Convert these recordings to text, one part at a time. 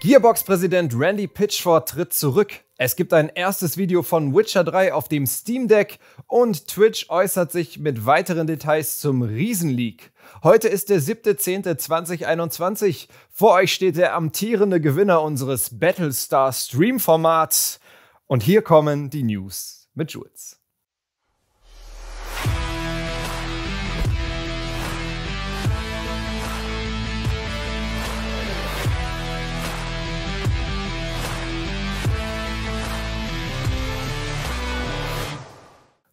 Gearbox-Präsident Randy Pitchford tritt zurück. Es gibt ein erstes Video von Witcher 3 auf dem Steam Deck und Twitch äußert sich mit weiteren Details zum Riesenleak. Heute ist der 7.10.2021. Vor euch steht der amtierende Gewinner unseres Battlestar Stream Formats. Und hier kommen die News mit Jules.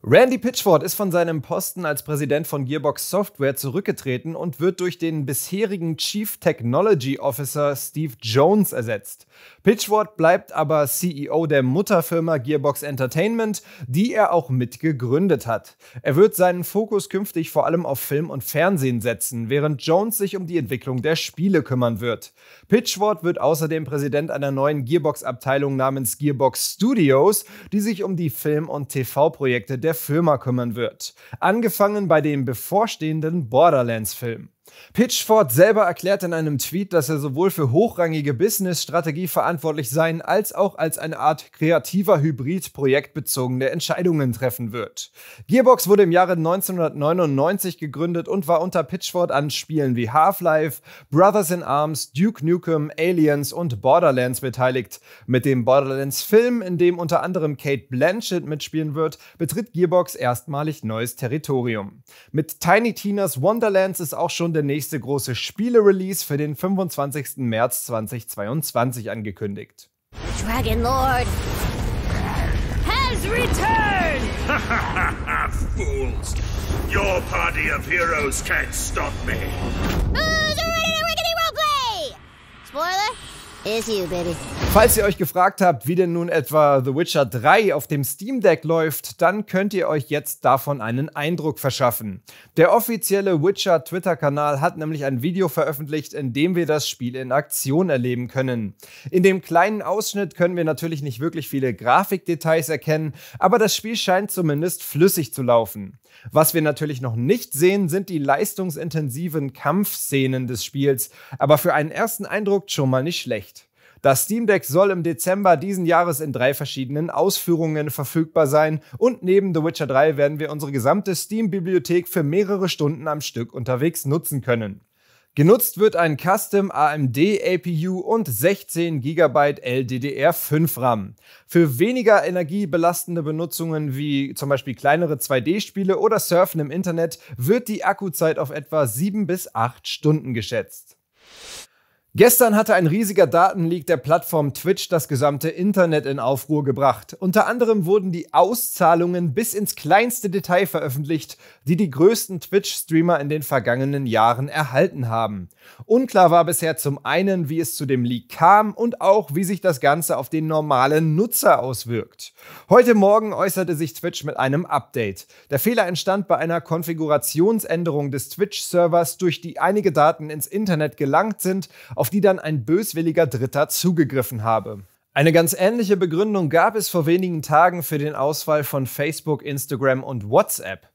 Randy Pitchford ist von seinem Posten als Präsident von Gearbox Software zurückgetreten und wird durch den bisherigen Chief Technology Officer Steve Jones ersetzt. Pitchford bleibt aber CEO der Mutterfirma Gearbox Entertainment, die er auch mitgegründet hat. Er wird seinen Fokus künftig vor allem auf Film und Fernsehen setzen, während Jones sich um die Entwicklung der Spiele kümmern wird. Pitchford wird außerdem Präsident einer neuen Gearbox-Abteilung namens Gearbox Studios, die sich um die Film- und TV-Projekte der Firma kümmern wird. Angefangen bei dem bevorstehenden Borderlands-Film. Pitchford selber erklärt in einem Tweet, dass er sowohl für hochrangige Business-Strategie verantwortlich sein, als auch als eine Art kreativer Hybrid projektbezogene Entscheidungen treffen wird. Gearbox wurde im Jahre 1999 gegründet und war unter Pitchford an Spielen wie Half-Life, Brothers in Arms, Duke Nukem, Aliens und Borderlands beteiligt. Mit dem Borderlands-Film, in dem unter anderem Kate Blanchett mitspielen wird, betritt Gearbox erstmalig neues Territorium. Mit Tiny Tina's Wonderlands ist auch schon der der nächste große Spiele-Release für den 25. März 2022 angekündigt. Dragon Lord has returned! Fools! Your party of heroes can't stop me! Ah! Falls ihr euch gefragt habt, wie denn nun etwa The Witcher 3 auf dem Steam Deck läuft, dann könnt ihr euch jetzt davon einen Eindruck verschaffen. Der offizielle Witcher Twitter-Kanal hat nämlich ein Video veröffentlicht, in dem wir das Spiel in Aktion erleben können. In dem kleinen Ausschnitt können wir natürlich nicht wirklich viele Grafikdetails erkennen, aber das Spiel scheint zumindest flüssig zu laufen. Was wir natürlich noch nicht sehen, sind die leistungsintensiven Kampfszenen des Spiels, aber für einen ersten Eindruck schon mal nicht schlecht. Das Steam Deck soll im Dezember diesen Jahres in drei verschiedenen Ausführungen verfügbar sein und neben The Witcher 3 werden wir unsere gesamte Steam-Bibliothek für mehrere Stunden am Stück unterwegs nutzen können. Genutzt wird ein Custom AMD APU und 16 GB LDDR5 RAM. Für weniger energiebelastende Benutzungen wie zum Beispiel kleinere 2D-Spiele oder Surfen im Internet wird die Akkuzeit auf etwa 7 bis 8 Stunden geschätzt. Gestern hatte ein riesiger Datenleak der Plattform Twitch das gesamte Internet in Aufruhr gebracht. Unter anderem wurden die Auszahlungen bis ins kleinste Detail veröffentlicht, die die größten Twitch-Streamer in den vergangenen Jahren erhalten haben. Unklar war bisher zum einen, wie es zu dem Leak kam und auch, wie sich das Ganze auf den normalen Nutzer auswirkt. Heute Morgen äußerte sich Twitch mit einem Update. Der Fehler entstand bei einer Konfigurationsänderung des Twitch-Servers, durch die einige Daten ins Internet gelangt sind, auf auf die dann ein böswilliger Dritter zugegriffen habe. Eine ganz ähnliche Begründung gab es vor wenigen Tagen für den Ausfall von Facebook, Instagram und WhatsApp.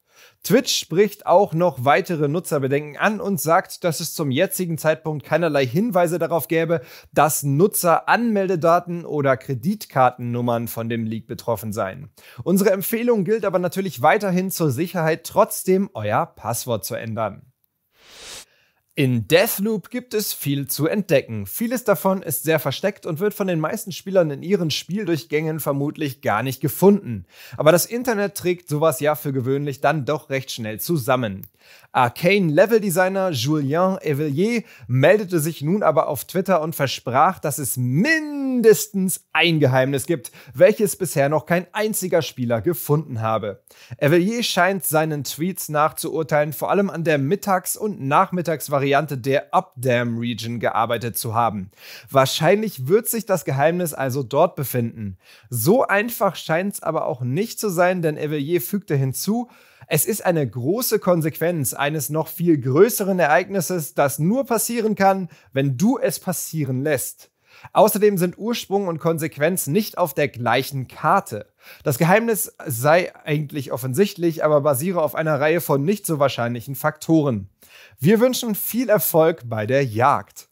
Twitch spricht auch noch weitere Nutzerbedenken an und sagt, dass es zum jetzigen Zeitpunkt keinerlei Hinweise darauf gäbe, dass Nutzer Anmeldedaten oder Kreditkartennummern von dem Leak betroffen seien. Unsere Empfehlung gilt aber natürlich weiterhin zur Sicherheit, trotzdem euer Passwort zu ändern. In Deathloop gibt es viel zu entdecken. Vieles davon ist sehr versteckt und wird von den meisten Spielern in ihren Spieldurchgängen vermutlich gar nicht gefunden. Aber das Internet trägt sowas ja für gewöhnlich dann doch recht schnell zusammen. Arcane Level Designer Julien Evelier meldete sich nun aber auf Twitter und versprach, dass es mindestens mindestens ein Geheimnis gibt, welches bisher noch kein einziger Spieler gefunden habe. Evelier scheint seinen Tweets nachzuurteilen, vor allem an der Mittags- und Nachmittagsvariante der Updam Region gearbeitet zu haben. Wahrscheinlich wird sich das Geheimnis also dort befinden. So einfach scheint es aber auch nicht zu sein, denn Evelier fügte hinzu, es ist eine große Konsequenz eines noch viel größeren Ereignisses, das nur passieren kann, wenn du es passieren lässt. Außerdem sind Ursprung und Konsequenz nicht auf der gleichen Karte. Das Geheimnis sei eigentlich offensichtlich, aber basiere auf einer Reihe von nicht so wahrscheinlichen Faktoren. Wir wünschen viel Erfolg bei der Jagd.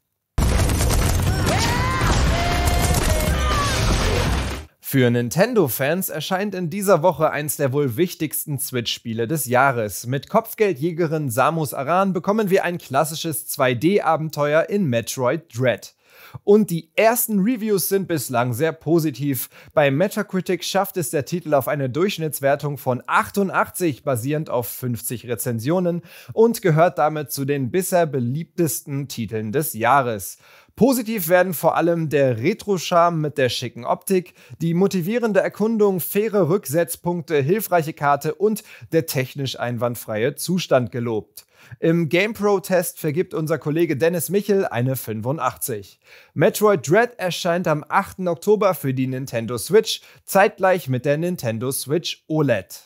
Für Nintendo-Fans erscheint in dieser Woche eins der wohl wichtigsten Switch-Spiele des Jahres. Mit Kopfgeldjägerin Samus Aran bekommen wir ein klassisches 2D-Abenteuer in Metroid Dread und die ersten Reviews sind bislang sehr positiv. Bei Metacritic schafft es der Titel auf eine Durchschnittswertung von 88 basierend auf 50 Rezensionen und gehört damit zu den bisher beliebtesten Titeln des Jahres. Positiv werden vor allem der Retro-Charme mit der schicken Optik, die motivierende Erkundung, faire Rücksetzpunkte, hilfreiche Karte und der technisch einwandfreie Zustand gelobt. Im GamePro-Test vergibt unser Kollege Dennis Michel eine 85. Metroid Dread erscheint am 8. Oktober für die Nintendo Switch, zeitgleich mit der Nintendo Switch OLED.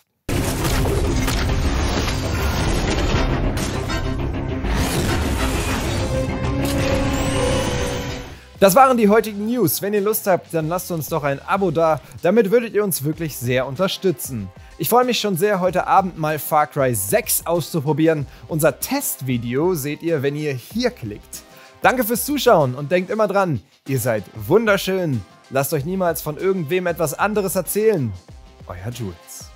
Das waren die heutigen News. Wenn ihr Lust habt, dann lasst uns doch ein Abo da. Damit würdet ihr uns wirklich sehr unterstützen. Ich freue mich schon sehr, heute Abend mal Far Cry 6 auszuprobieren. Unser Testvideo seht ihr, wenn ihr hier klickt. Danke fürs Zuschauen und denkt immer dran, ihr seid wunderschön. Lasst euch niemals von irgendwem etwas anderes erzählen. Euer Jules.